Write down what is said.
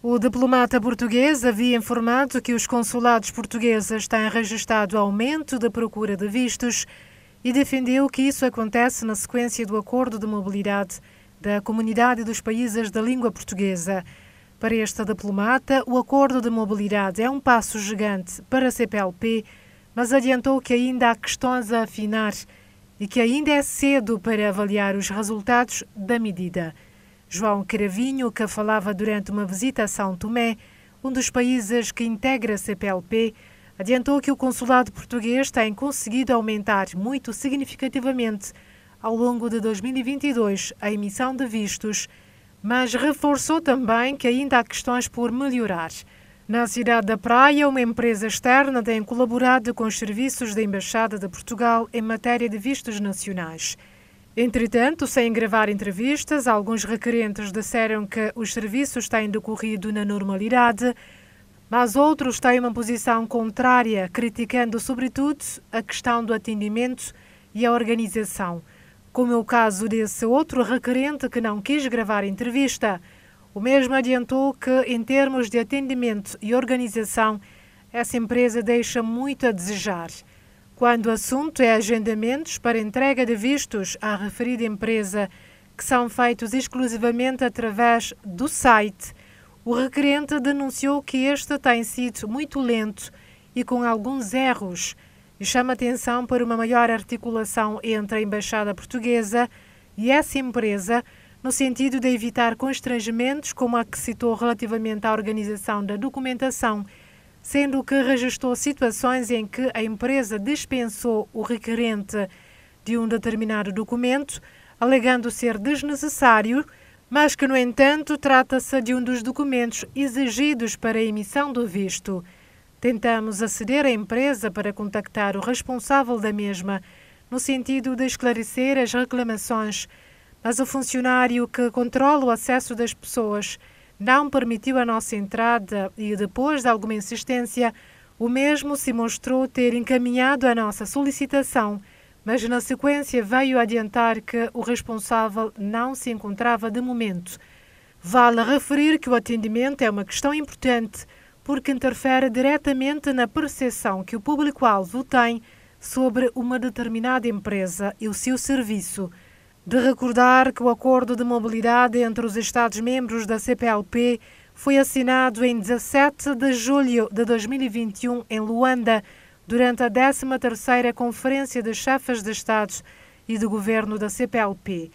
O diplomata português havia informado que os consulados portugueses têm registrado aumento da procura de vistos e defendeu que isso acontece na sequência do Acordo de Mobilidade da Comunidade dos Países da Língua Portuguesa. Para esta diplomata, o Acordo de Mobilidade é um passo gigante para a CPLP, mas adiantou que ainda há questões a afinar e que ainda é cedo para avaliar os resultados da medida. João Cravinho, que falava durante uma visita a São Tomé, um dos países que integra a CPLP, adiantou que o consulado português tem conseguido aumentar muito significativamente ao longo de 2022 a emissão de vistos, mas reforçou também que ainda há questões por melhorar. Na cidade da Praia, uma empresa externa tem colaborado com os serviços da Embaixada de Portugal em matéria de vistos nacionais. Entretanto, sem gravar entrevistas, alguns requerentes disseram que os serviços têm decorrido na normalidade, mas outros têm uma posição contrária, criticando sobretudo a questão do atendimento e a organização, como é o caso desse outro requerente que não quis gravar entrevista. O mesmo adiantou que, em termos de atendimento e organização, essa empresa deixa muito a desejar quando o assunto é agendamentos para entrega de vistos à referida empresa, que são feitos exclusivamente através do site. O requerente denunciou que este tem sido muito lento e com alguns erros, e chama atenção para uma maior articulação entre a Embaixada Portuguesa e essa empresa, no sentido de evitar constrangimentos como a que citou relativamente à organização da documentação sendo que registrou situações em que a empresa dispensou o requerente de um determinado documento, alegando ser desnecessário, mas que, no entanto, trata-se de um dos documentos exigidos para a emissão do visto. Tentamos aceder à empresa para contactar o responsável da mesma, no sentido de esclarecer as reclamações, mas o funcionário que controla o acesso das pessoas não permitiu a nossa entrada e, depois de alguma insistência, o mesmo se mostrou ter encaminhado a nossa solicitação, mas na sequência veio adiantar que o responsável não se encontrava de momento. Vale referir que o atendimento é uma questão importante porque interfere diretamente na percepção que o público-alvo tem sobre uma determinada empresa e o seu serviço de recordar que o acordo de mobilidade entre os Estados-membros da CPLP foi assinado em 17 de julho de 2021 em Luanda, durante a 13ª Conferência de Chefes de Estados e de Governo da CPLP.